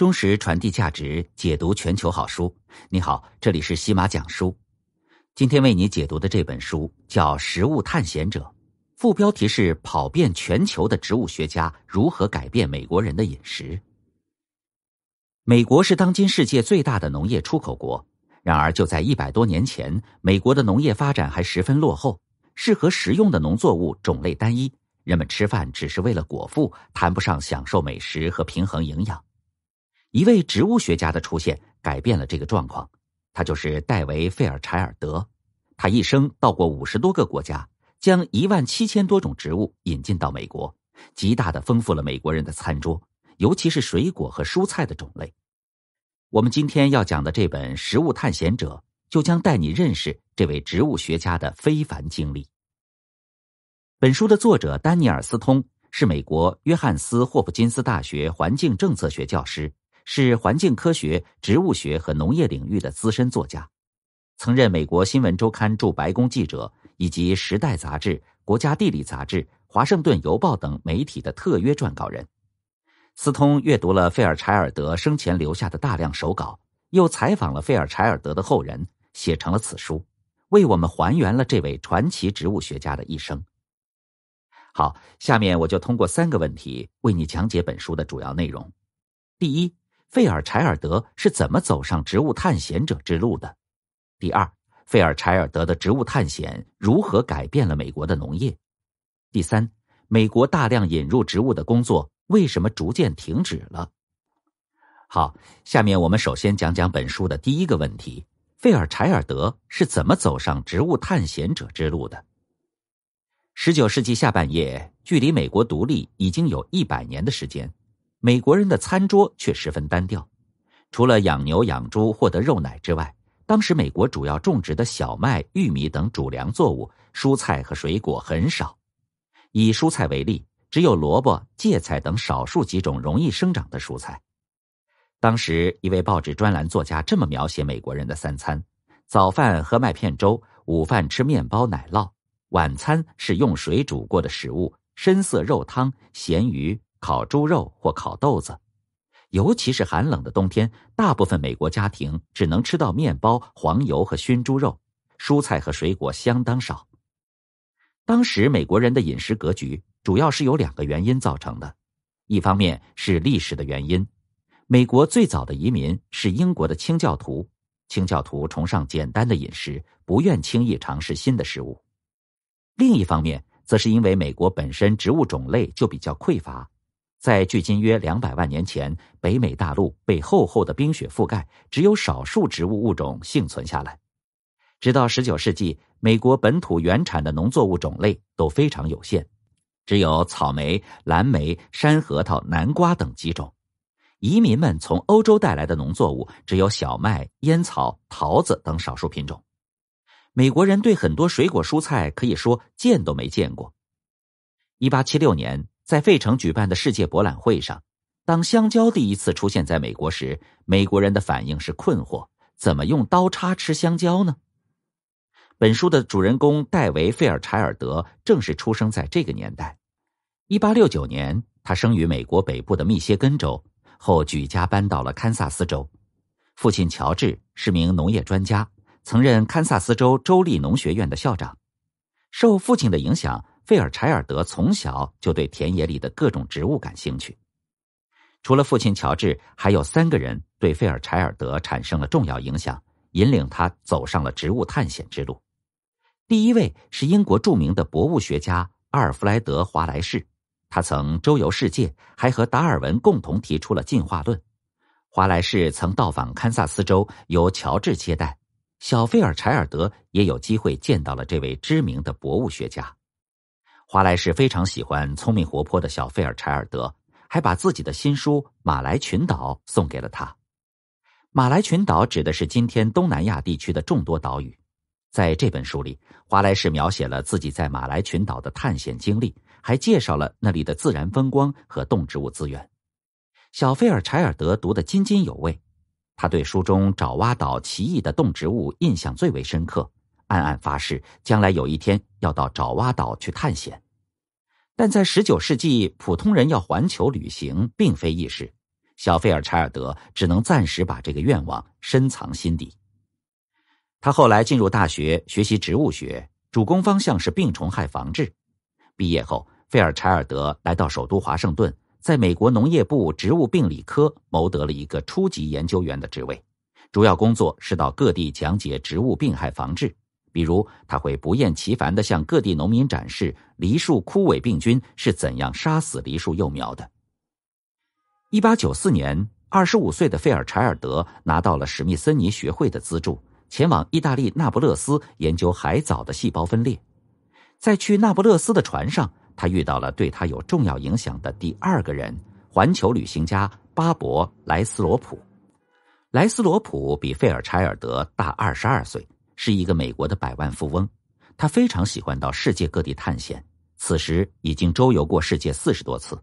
忠实传递价值，解读全球好书。你好，这里是喜马讲书。今天为你解读的这本书叫《食物探险者》，副标题是“跑遍全球的植物学家如何改变美国人的饮食”。美国是当今世界最大的农业出口国，然而就在一百多年前，美国的农业发展还十分落后，适合食用的农作物种类单一，人们吃饭只是为了果腹，谈不上享受美食和平衡营养。一位植物学家的出现改变了这个状况，他就是戴维·费尔柴尔德。他一生到过五十多个国家，将一万七千多种植物引进到美国，极大的丰富了美国人的餐桌，尤其是水果和蔬菜的种类。我们今天要讲的这本《食物探险者》，就将带你认识这位植物学家的非凡经历。本书的作者丹尼尔斯通是美国约翰斯·霍普金斯大学环境政策学教师。是环境科学、植物学和农业领域的资深作家，曾任美国新闻周刊驻白宫记者，以及《时代》杂志、《国家地理》杂志、《华盛顿邮报》等媒体的特约撰稿人。斯通阅读了费尔柴尔德生前留下的大量手稿，又采访了费尔柴尔德的后人，写成了此书，为我们还原了这位传奇植物学家的一生。好，下面我就通过三个问题为你讲解本书的主要内容。第一。费尔柴尔德是怎么走上植物探险者之路的？第二，费尔柴尔德的植物探险如何改变了美国的农业？第三，美国大量引入植物的工作为什么逐渐停止了？好，下面我们首先讲讲本书的第一个问题：费尔柴尔德是怎么走上植物探险者之路的？十九世纪下半叶，距离美国独立已经有一百年的时间。美国人的餐桌却十分单调，除了养牛养猪获得肉奶之外，当时美国主要种植的小麦、玉米等主粮作物，蔬菜和水果很少。以蔬菜为例，只有萝卜、芥菜等少数几种容易生长的蔬菜。当时一位报纸专栏作家这么描写美国人的三餐：早饭喝麦片粥，午饭吃面包奶酪，晚餐是用水煮过的食物，深色肉汤、咸鱼。烤猪肉或烤豆子，尤其是寒冷的冬天，大部分美国家庭只能吃到面包、黄油和熏猪肉，蔬菜和水果相当少。当时美国人的饮食格局主要是由两个原因造成的：一方面是历史的原因，美国最早的移民是英国的清教徒，清教徒崇尚简单的饮食，不愿轻易尝试新的食物；另一方面则是因为美国本身植物种类就比较匮乏。在距今约两百万年前，北美大陆被厚厚的冰雪覆盖，只有少数植物物种幸存下来。直到十九世纪，美国本土原产的农作物种类都非常有限，只有草莓、蓝莓、山核桃、南瓜等几种。移民们从欧洲带来的农作物只有小麦、烟草、桃子等少数品种。美国人对很多水果蔬菜可以说见都没见过。一八七六年。在费城举办的世界博览会上，当香蕉第一次出现在美国时，美国人的反应是困惑：怎么用刀叉吃香蕉呢？本书的主人公戴维·费尔柴尔德正是出生在这个年代，一八六九年，他生于美国北部的密歇根州，后举家搬到了堪萨斯州。父亲乔治是名农业专家，曾任堪萨斯州州立农学院的校长。受父亲的影响。费尔柴尔德从小就对田野里的各种植物感兴趣。除了父亲乔治，还有三个人对费尔柴尔德产生了重要影响，引领他走上了植物探险之路。第一位是英国著名的博物学家阿尔弗莱德·华莱士，他曾周游世界，还和达尔文共同提出了进化论。华莱士曾到访堪萨斯州，由乔治接待，小费尔柴尔德也有机会见到了这位知名的博物学家。华莱士非常喜欢聪明活泼的小费尔柴尔德，还把自己的新书《马来群岛》送给了他。马来群岛指的是今天东南亚地区的众多岛屿。在这本书里，华莱士描写了自己在马来群岛的探险经历，还介绍了那里的自然风光和动植物资源。小费尔柴尔德读得津津有味，他对书中爪哇岛奇异的动植物印象最为深刻。暗暗发誓，将来有一天要到爪哇岛去探险。但在十九世纪，普通人要环球旅行并非易事。小费尔柴尔德只能暂时把这个愿望深藏心底。他后来进入大学学习植物学，主攻方向是病虫害防治。毕业后，费尔柴尔德来到首都华盛顿，在美国农业部植物病理科谋得了一个初级研究员的职位，主要工作是到各地讲解植物病害防治。比如，他会不厌其烦地向各地农民展示梨树枯萎病菌是怎样杀死梨树幼苗的。一八九四年，二十五岁的费尔柴尔德拿到了史密森尼学会的资助，前往意大利那不勒斯研究海藻的细胞分裂。在去那不勒斯的船上，他遇到了对他有重要影响的第二个人——环球旅行家巴伯·莱斯罗普。莱斯罗普比费尔柴尔德大二十二岁。是一个美国的百万富翁，他非常喜欢到世界各地探险。此时已经周游过世界四十多次。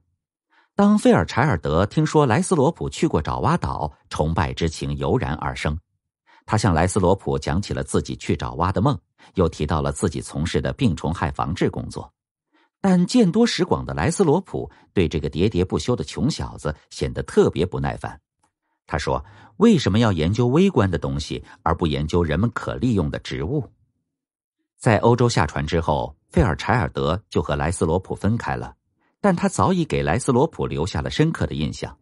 当菲尔·柴尔德听说莱斯罗普去过爪哇岛，崇拜之情油然而生。他向莱斯罗普讲起了自己去找蛙的梦，又提到了自己从事的病虫害防治工作。但见多识广的莱斯罗普对这个喋喋不休的穷小子显得特别不耐烦。他说：“为什么要研究微观的东西，而不研究人们可利用的植物？”在欧洲下船之后，费尔柴尔德就和莱斯罗普分开了，但他早已给莱斯罗普留下了深刻的印象。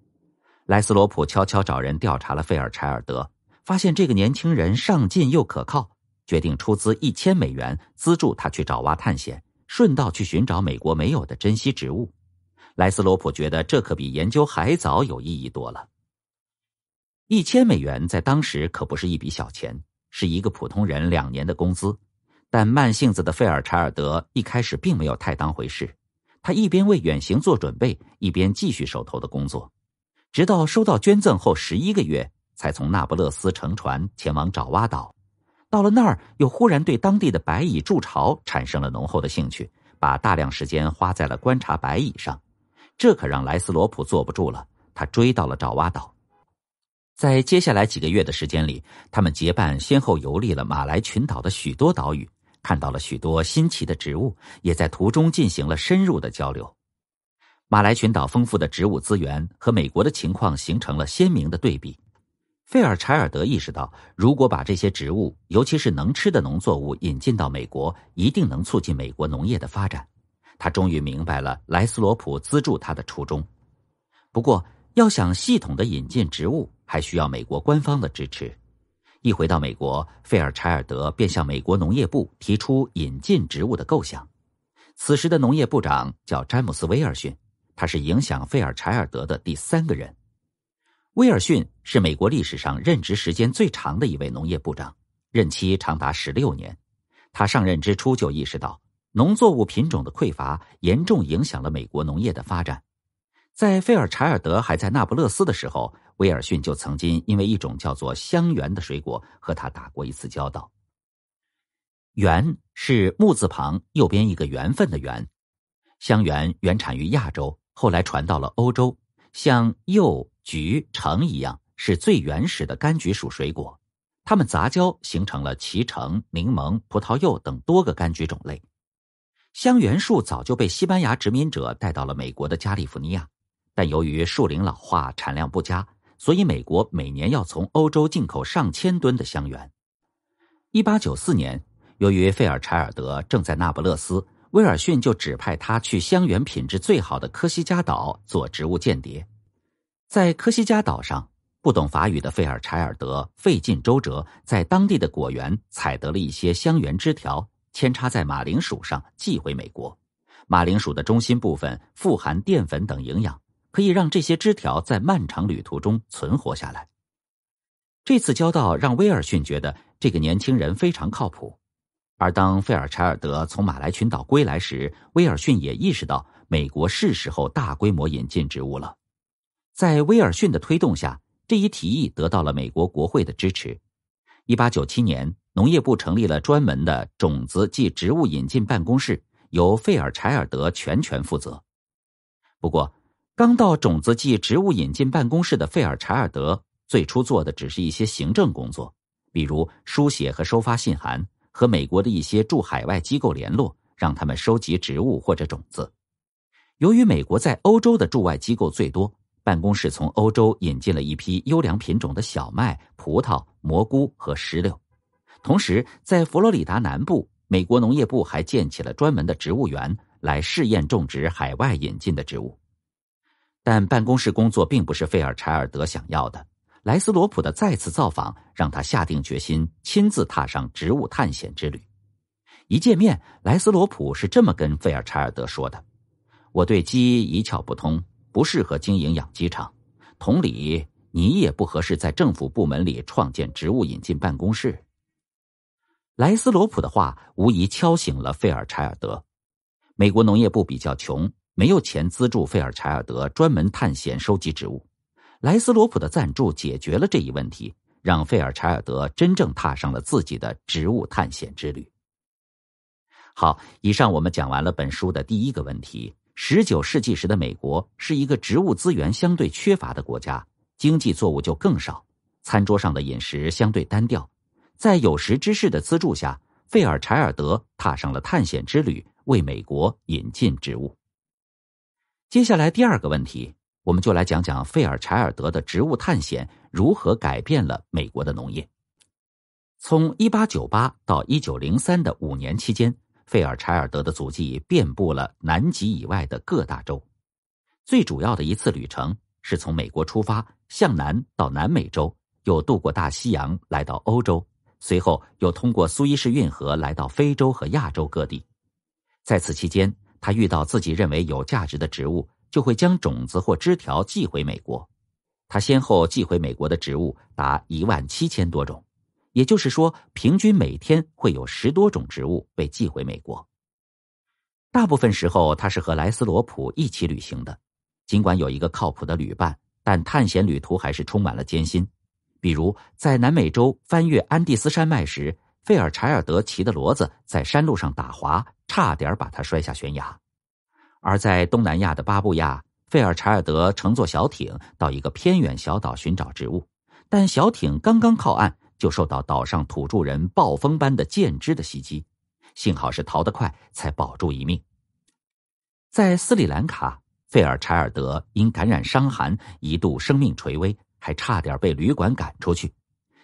莱斯罗普悄悄找人调查了费尔柴尔德，发现这个年轻人上进又可靠，决定出资一千美元资助他去找挖探险，顺道去寻找美国没有的珍稀植物。莱斯罗普觉得这可比研究海藻有意义多了。一千美元在当时可不是一笔小钱，是一个普通人两年的工资。但慢性子的费尔查尔德一开始并没有太当回事，他一边为远行做准备，一边继续手头的工作，直到收到捐赠后十一个月，才从那不勒斯乘船前往爪哇岛。到了那儿，又忽然对当地的白蚁筑巢产生了浓厚的兴趣，把大量时间花在了观察白蚁上。这可让莱斯罗普坐不住了，他追到了爪哇岛。在接下来几个月的时间里，他们结伴先后游历了马来群岛的许多岛屿，看到了许多新奇的植物，也在途中进行了深入的交流。马来群岛丰富的植物资源和美国的情况形成了鲜明的对比。费尔柴尔德意识到，如果把这些植物，尤其是能吃的农作物引进到美国，一定能促进美国农业的发展。他终于明白了莱斯罗普资助他的初衷。不过，要想系统的引进植物，还需要美国官方的支持。一回到美国，费尔柴尔德便向美国农业部提出引进植物的构想。此时的农业部长叫詹姆斯·威尔逊，他是影响费尔柴尔德的第三个人。威尔逊是美国历史上任职时间最长的一位农业部长，任期长达十六年。他上任之初就意识到，农作物品种的匮乏严重影响了美国农业的发展。在费尔柴尔德还在那不勒斯的时候。威尔逊就曾经因为一种叫做香橼的水果和他打过一次交道。橼是木字旁右边一个缘分的“缘”，香橼原产于亚洲，后来传到了欧洲，像柚、橘、橙一样，是最原始的柑橘属水果。它们杂交形成了脐橙、柠檬、葡萄柚等多个柑橘种类。香橼树早就被西班牙殖民者带到了美国的加利福尼亚，但由于树龄老化，产量不佳。所以，美国每年要从欧洲进口上千吨的香橼。一八九四年，由于费尔柴尔德正在那不勒斯，威尔逊就指派他去香橼品质最好的科西嘉岛做植物间谍。在科西嘉岛上，不懂法语的费尔柴尔德费尽周折，在当地的果园采得了一些香橼枝条，扦插在马铃薯上，寄回美国。马铃薯的中心部分富含淀粉等营养。可以让这些枝条在漫长旅途中存活下来。这次交道让威尔逊觉得这个年轻人非常靠谱。而当费尔柴尔德从马来群岛归来时，威尔逊也意识到美国是时候大规模引进植物了。在威尔逊的推动下，这一提议得到了美国国会的支持。一八九七年，农业部成立了专门的种子及植物引进办公室，由费尔柴尔德全权负责。不过，刚到种子季植物引进办公室的费尔柴尔德，最初做的只是一些行政工作，比如书写和收发信函，和美国的一些驻海外机构联络，让他们收集植物或者种子。由于美国在欧洲的驻外机构最多，办公室从欧洲引进了一批优良品种的小麦、葡萄、蘑菇和石榴。同时，在佛罗里达南部，美国农业部还建起了专门的植物园，来试验种植海外引进的植物。但办公室工作并不是费尔柴尔德想要的。莱斯罗普的再次造访让他下定决心亲自踏上植物探险之旅。一见面，莱斯罗普是这么跟费尔柴尔德说的：“我对鸡一窍不通，不适合经营养鸡场。同理，你也不合适在政府部门里创建植物引进办公室。”莱斯罗普的话无疑敲醒了费尔柴尔德。美国农业部比较穷。没有钱资助费尔柴尔德专门探险收集植物，莱斯罗普的赞助解决了这一问题，让费尔柴尔德真正踏上了自己的植物探险之旅。好，以上我们讲完了本书的第一个问题。十九世纪时的美国是一个植物资源相对缺乏的国家，经济作物就更少，餐桌上的饮食相对单调。在有识之士的资助下，费尔柴尔德踏上了探险之旅，为美国引进植物。接下来第二个问题，我们就来讲讲费尔柴尔德的植物探险如何改变了美国的农业。从一八九八到一九零三的五年期间，费尔柴尔德的足迹遍布了南极以外的各大洲。最主要的一次旅程是从美国出发，向南到南美洲，又渡过大西洋来到欧洲，随后又通过苏伊士运河来到非洲和亚洲各地。在此期间，他遇到自己认为有价值的植物，就会将种子或枝条寄回美国。他先后寄回美国的植物达一万七千多种，也就是说，平均每天会有十多种植物被寄回美国。大部分时候，他是和莱斯罗普一起旅行的。尽管有一个靠谱的旅伴，但探险旅途还是充满了艰辛，比如在南美洲翻越安第斯山脉时。费尔柴尔德骑的骡子在山路上打滑，差点把他摔下悬崖；而在东南亚的巴布亚，费尔柴尔德乘坐小艇到一个偏远小岛寻找植物，但小艇刚刚靠岸，就受到岛上土著人暴风般的箭支的袭击，幸好是逃得快，才保住一命。在斯里兰卡，费尔柴尔德因感染伤寒，一度生命垂危，还差点被旅馆赶出去。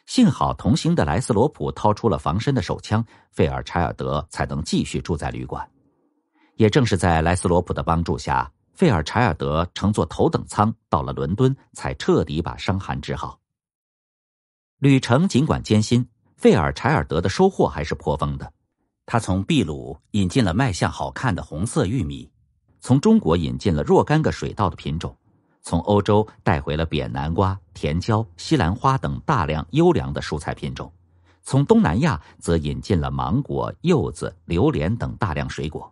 幸好同行的莱斯罗普掏出了防身的手枪，费尔柴尔德才能继续住在旅馆。也正是在莱斯罗普的帮助下，费尔柴尔德乘坐头等舱到了伦敦，才彻底把伤寒治好。旅程尽管艰辛，费尔柴尔德的收获还是颇丰的。他从秘鲁引进了卖相好看的红色玉米，从中国引进了若干个水稻的品种。从欧洲带回了扁南瓜、甜椒、西兰花等大量优良的蔬菜品种，从东南亚则引进了芒果、柚子、榴莲等大量水果。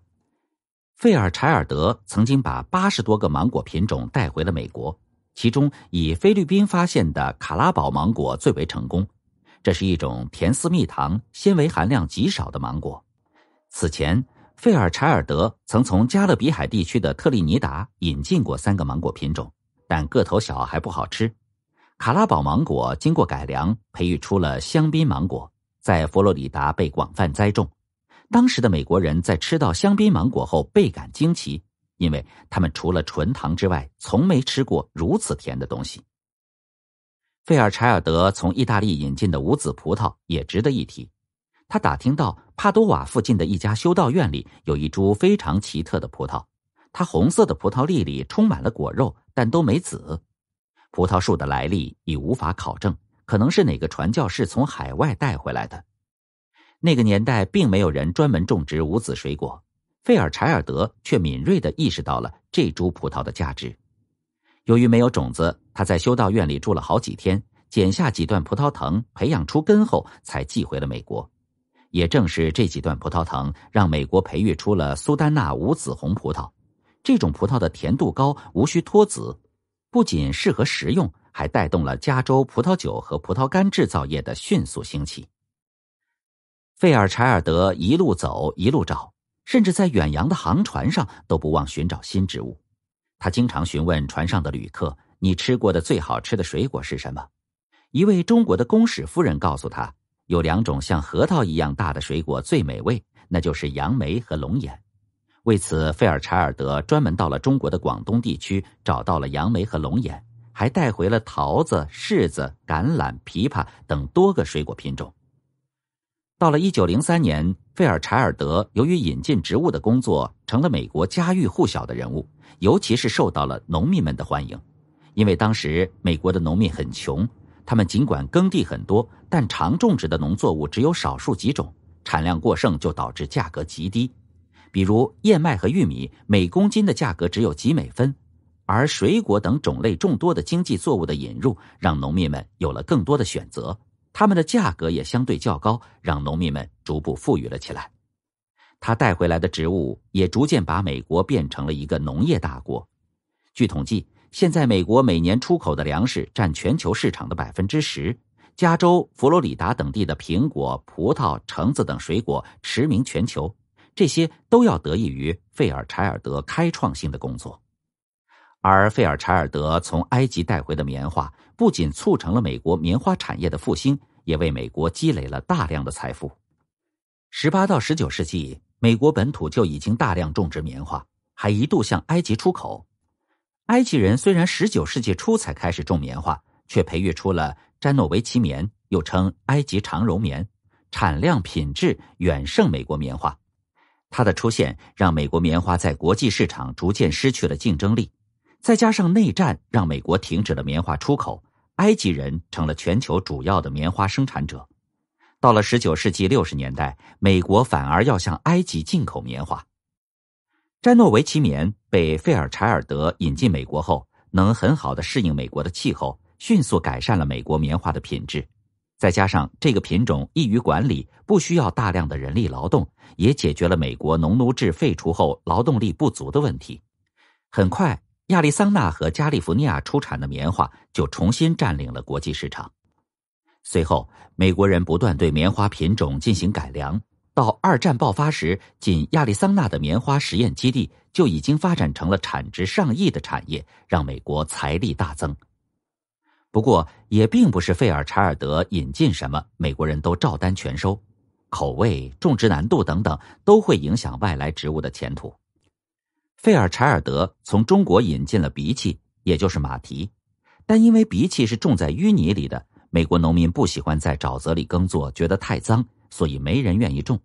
费尔柴尔德曾经把八十多个芒果品种带回了美国，其中以菲律宾发现的卡拉宝芒果最为成功。这是一种甜似蜜糖、纤维含量极少的芒果。此前，费尔柴尔德曾从加勒比海地区的特立尼达引进过三个芒果品种。但个头小，还不好吃。卡拉宝芒果经过改良，培育出了香槟芒果，在佛罗里达被广泛栽种。当时的美国人在吃到香槟芒果后倍感惊奇，因为他们除了纯糖之外，从没吃过如此甜的东西。费尔柴尔德从意大利引进的无籽葡萄也值得一提。他打听到，帕多瓦附近的一家修道院里有一株非常奇特的葡萄，它红色的葡萄粒里充满了果肉。但都没籽，葡萄树的来历已无法考证，可能是哪个传教士从海外带回来的。那个年代并没有人专门种植无籽水果，费尔柴尔德却敏锐地意识到了这株葡萄的价值。由于没有种子，他在修道院里住了好几天，剪下几段葡萄藤，培养出根后才寄回了美国。也正是这几段葡萄藤，让美国培育出了苏丹娜无籽红葡萄。这种葡萄的甜度高，无需脱籽，不仅适合食用，还带动了加州葡萄酒和葡萄干制造业的迅速兴起。费尔柴尔德一路走一路找，甚至在远洋的航船上都不忘寻找新植物。他经常询问船上的旅客：“你吃过的最好吃的水果是什么？”一位中国的公使夫人告诉他：“有两种像核桃一样大的水果最美味，那就是杨梅和龙眼。”为此，费尔柴尔德专门到了中国的广东地区，找到了杨梅和龙眼，还带回了桃子、柿子、橄榄、枇杷等多个水果品种。到了一九零三年，费尔柴尔德由于引进植物的工作，成了美国家喻户晓的人物，尤其是受到了农民们的欢迎。因为当时美国的农民很穷，他们尽管耕地很多，但常种植的农作物只有少数几种，产量过剩就导致价格极低。比如燕麦和玉米，每公斤的价格只有几美分；而水果等种类众多的经济作物的引入，让农民们有了更多的选择，他们的价格也相对较高，让农民们逐步富裕了起来。他带回来的植物也逐渐把美国变成了一个农业大国。据统计，现在美国每年出口的粮食占全球市场的百分之十。加州、佛罗里达等地的苹果、葡萄、橙子等水果驰名全球。这些都要得益于费尔柴尔德开创性的工作，而费尔柴尔德从埃及带回的棉花，不仅促成了美国棉花产业的复兴，也为美国积累了大量的财富。十八到十九世纪，美国本土就已经大量种植棉花，还一度向埃及出口。埃及人虽然十九世纪初才开始种棉花，却培育出了詹诺维奇棉，又称埃及长绒棉，产量品质远胜美国棉花。它的出现让美国棉花在国际市场逐渐失去了竞争力，再加上内战让美国停止了棉花出口，埃及人成了全球主要的棉花生产者。到了19世纪60年代，美国反而要向埃及进口棉花。詹诺维奇棉被费尔柴尔德引进美国后，能很好的适应美国的气候，迅速改善了美国棉花的品质。再加上这个品种易于管理，不需要大量的人力劳动，也解决了美国农奴制废除后劳动力不足的问题。很快，亚利桑那和加利福尼亚出产的棉花就重新占领了国际市场。随后，美国人不断对棉花品种进行改良。到二战爆发时，仅亚利桑那的棉花实验基地就已经发展成了产值上亿的产业，让美国财力大增。不过，也并不是费尔柴尔德引进什么，美国人都照单全收。口味、种植难度等等，都会影响外来植物的前途。费尔柴尔德从中国引进了鼻涕，也就是马蹄，但因为鼻涕是种在淤泥里的，美国农民不喜欢在沼泽里耕作，觉得太脏，所以没人愿意种。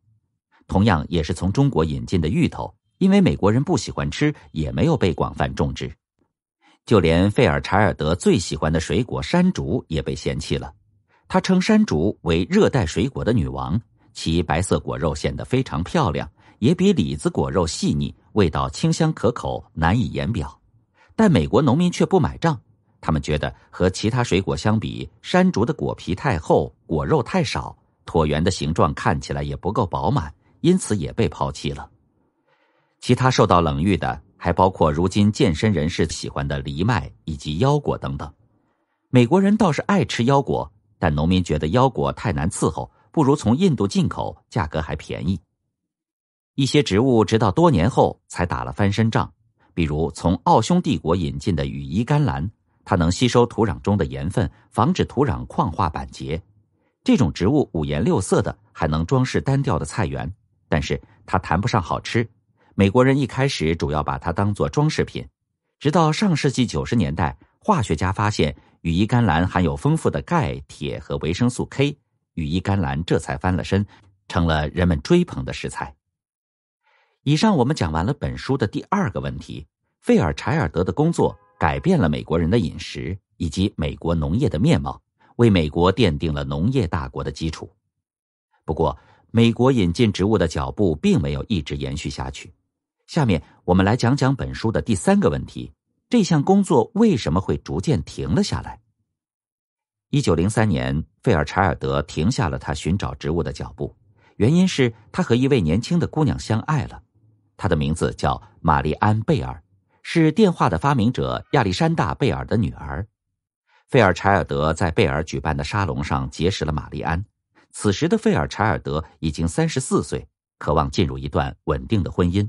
同样，也是从中国引进的芋头，因为美国人不喜欢吃，也没有被广泛种植。就连费尔柴尔德最喜欢的水果山竹也被嫌弃了。他称山竹为热带水果的女王，其白色果肉显得非常漂亮，也比李子果肉细腻，味道清香可口，难以言表。但美国农民却不买账，他们觉得和其他水果相比，山竹的果皮太厚，果肉太少，椭圆的形状看起来也不够饱满，因此也被抛弃了。其他受到冷遇的。还包括如今健身人士喜欢的藜麦以及腰果等等。美国人倒是爱吃腰果，但农民觉得腰果太难伺候，不如从印度进口，价格还便宜。一些植物直到多年后才打了翻身仗，比如从奥匈帝国引进的羽衣甘蓝，它能吸收土壤中的盐分，防止土壤矿化板结。这种植物五颜六色的，还能装饰单调的菜园，但是它谈不上好吃。美国人一开始主要把它当做装饰品，直到上世纪九十年代，化学家发现羽衣甘蓝含有丰富的钙、铁和维生素 K，羽衣甘蓝这才翻了身，成了人们追捧的食材。以上我们讲完了本书的第二个问题：费尔柴尔德的工作改变了美国人的饮食以及美国农业的面貌，为美国奠定了农业大国的基础。不过，美国引进植物的脚步并没有一直延续下去。下面我们来讲讲本书的第三个问题：这项工作为什么会逐渐停了下来？一九零三年，费尔柴尔德停下了他寻找植物的脚步，原因是他和一位年轻的姑娘相爱了。她的名字叫玛丽安·贝尔，是电话的发明者亚历山大·贝尔的女儿。费尔柴尔德在贝尔举办的沙龙上结识了玛丽安。此时的费尔柴尔德已经三十四岁，渴望进入一段稳定的婚姻。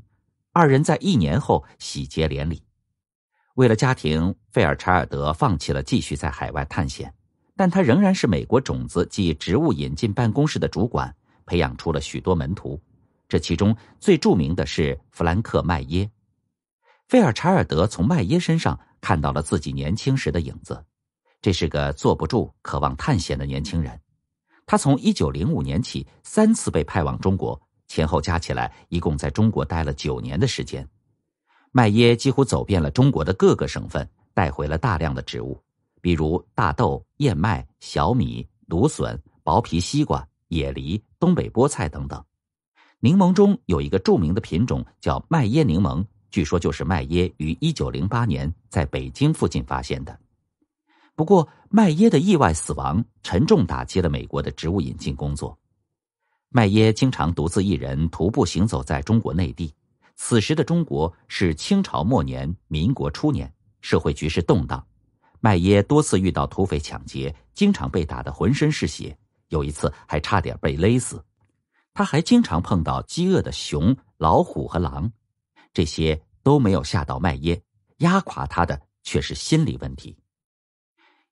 二人在一年后喜结连理。为了家庭，费尔查尔德放弃了继续在海外探险，但他仍然是美国种子及植物引进办公室的主管，培养出了许多门徒。这其中最著名的是弗兰克·麦耶。费尔查尔德从麦耶身上看到了自己年轻时的影子。这是个坐不住、渴望探险的年轻人。他从一九零五年起三次被派往中国。前后加起来，一共在中国待了九年的时间。麦耶几乎走遍了中国的各个省份，带回了大量的植物，比如大豆、燕麦、小米、芦笋、薄皮西瓜、野梨、东北菠菜等等。柠檬中有一个著名的品种叫麦耶柠檬，据说就是麦耶于一九零八年在北京附近发现的。不过，麦耶的意外死亡沉重打击了美国的植物引进工作。麦耶经常独自一人徒步行走在中国内地。此时的中国是清朝末年、民国初年，社会局势动荡。麦耶多次遇到土匪抢劫，经常被打得浑身是血，有一次还差点被勒死。他还经常碰到饥饿的熊、老虎和狼，这些都没有吓到麦耶。压垮他的却是心理问题。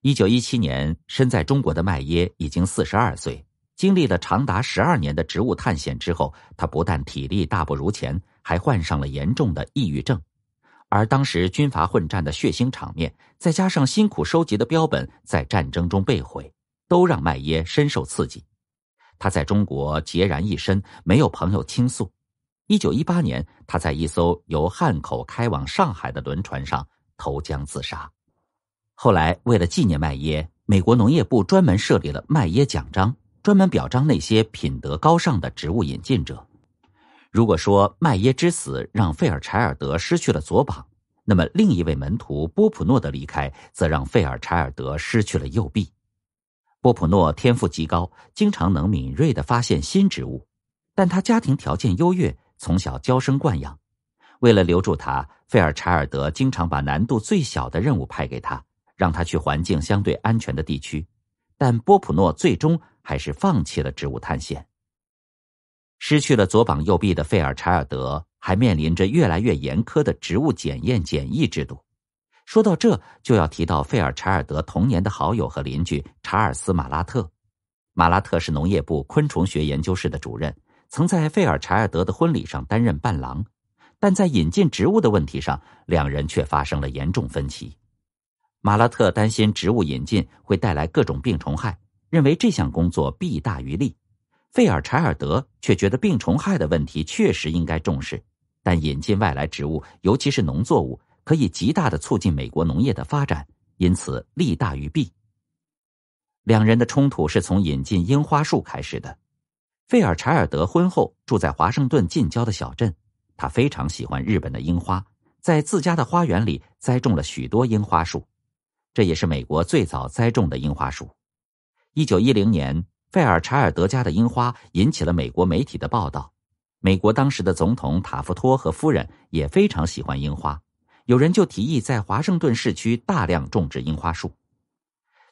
一九一七年，身在中国的麦耶已经四十二岁。经历了长达十二年的植物探险之后，他不但体力大不如前，还患上了严重的抑郁症。而当时军阀混战的血腥场面，再加上辛苦收集的标本在战争中被毁，都让麦耶深受刺激。他在中国孑然一身，没有朋友倾诉。一九一八年，他在一艘由汉口开往上海的轮船上投江自杀。后来，为了纪念麦耶，美国农业部专门设立了麦耶奖章。专门表彰那些品德高尚的植物引进者。如果说麦耶之死让费尔柴尔德失去了左膀，那么另一位门徒波普诺的离开，则让费尔柴尔德失去了右臂。波普诺天赋极高，经常能敏锐的发现新植物，但他家庭条件优越，从小娇生惯养。为了留住他，费尔柴尔德经常把难度最小的任务派给他，让他去环境相对安全的地区。但波普诺最终。还是放弃了植物探险。失去了左膀右臂的费尔柴尔德，还面临着越来越严苛的植物检验检疫制度。说到这，就要提到费尔柴尔德童年的好友和邻居查尔斯·马拉特。马拉特是农业部昆虫学研究室的主任，曾在费尔柴尔德的婚礼上担任伴郎，但在引进植物的问题上，两人却发生了严重分歧。马拉特担心植物引进会带来各种病虫害。认为这项工作弊大于利，费尔柴尔德却觉得病虫害的问题确实应该重视，但引进外来植物，尤其是农作物，可以极大的促进美国农业的发展，因此利大于弊。两人的冲突是从引进樱花树开始的。费尔柴尔德婚后住在华盛顿近郊的小镇，他非常喜欢日本的樱花，在自家的花园里栽种了许多樱花树，这也是美国最早栽种的樱花树。一九一零年，费尔柴尔德家的樱花引起了美国媒体的报道。美国当时的总统塔夫托和夫人也非常喜欢樱花，有人就提议在华盛顿市区大量种植樱花树。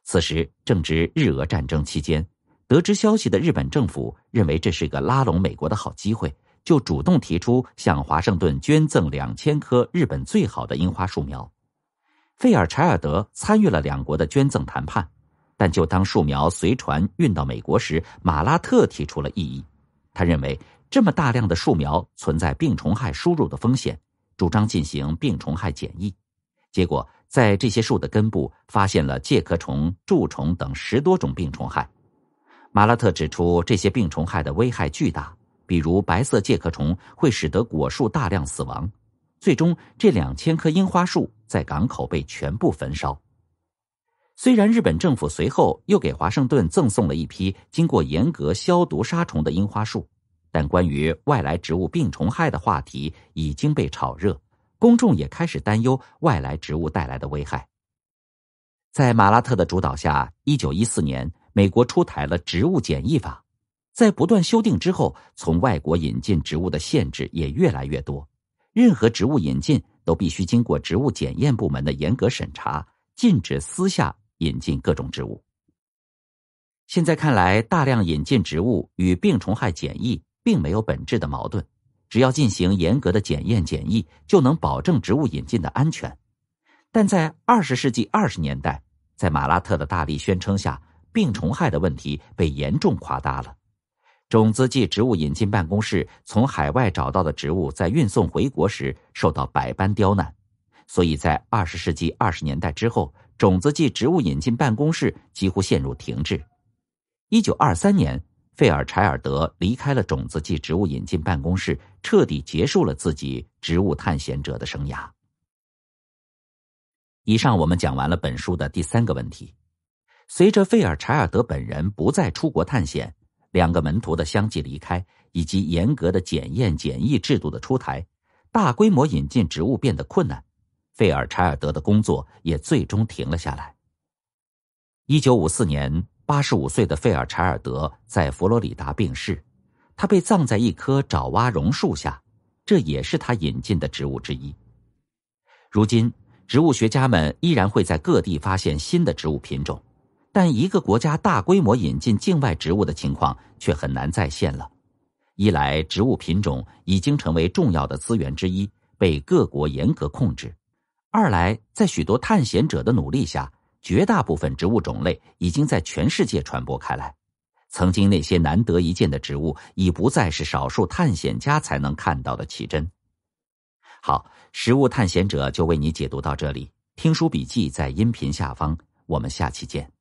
此时正值日俄战争期间，得知消息的日本政府认为这是个拉拢美国的好机会，就主动提出向华盛顿捐赠两千棵日本最好的樱花树苗。费尔柴尔德参与了两国的捐赠谈判。但就当树苗随船运到美国时，马拉特提出了异议。他认为这么大量的树苗存在病虫害输入的风险，主张进行病虫害检疫。结果在这些树的根部发现了介壳虫、蛀虫等十多种病虫害。马拉特指出，这些病虫害的危害巨大，比如白色介壳虫会使得果树大量死亡。最终，这两千棵樱花树在港口被全部焚烧。虽然日本政府随后又给华盛顿赠送了一批经过严格消毒杀虫的樱花树，但关于外来植物病虫害的话题已经被炒热，公众也开始担忧外来植物带来的危害。在马拉特的主导下，一九一四年，美国出台了《植物检疫法》，在不断修订之后，从外国引进植物的限制也越来越多。任何植物引进都必须经过植物检验部门的严格审查，禁止私下。引进各种植物，现在看来，大量引进植物与病虫害检疫并没有本质的矛盾，只要进行严格的检验检疫，就能保证植物引进的安全。但在二十世纪二十年代，在马拉特的大力宣称下，病虫害的问题被严重夸大了。种子及植物引进办公室从海外找到的植物，在运送回国时受到百般刁难，所以在二十世纪二十年代之后。种子及植物引进办公室几乎陷入停滞。一九二三年，费尔柴尔德离开了种子及植物引进办公室，彻底结束了自己植物探险者的生涯。以上我们讲完了本书的第三个问题。随着费尔柴尔德本人不再出国探险，两个门徒的相继离开，以及严格的检验检疫制度的出台，大规模引进植物变得困难。费尔柴尔德的工作也最终停了下来。一九五四年，八十五岁的费尔柴尔德在佛罗里达病逝，他被葬在一棵爪哇榕树下，这也是他引进的植物之一。如今，植物学家们依然会在各地发现新的植物品种，但一个国家大规模引进境外植物的情况却很难再现了。一来，植物品种已经成为重要的资源之一，被各国严格控制。二来，在许多探险者的努力下，绝大部分植物种类已经在全世界传播开来。曾经那些难得一见的植物，已不再是少数探险家才能看到的奇珍。好，食物探险者就为你解读到这里。听书笔记在音频下方，我们下期见。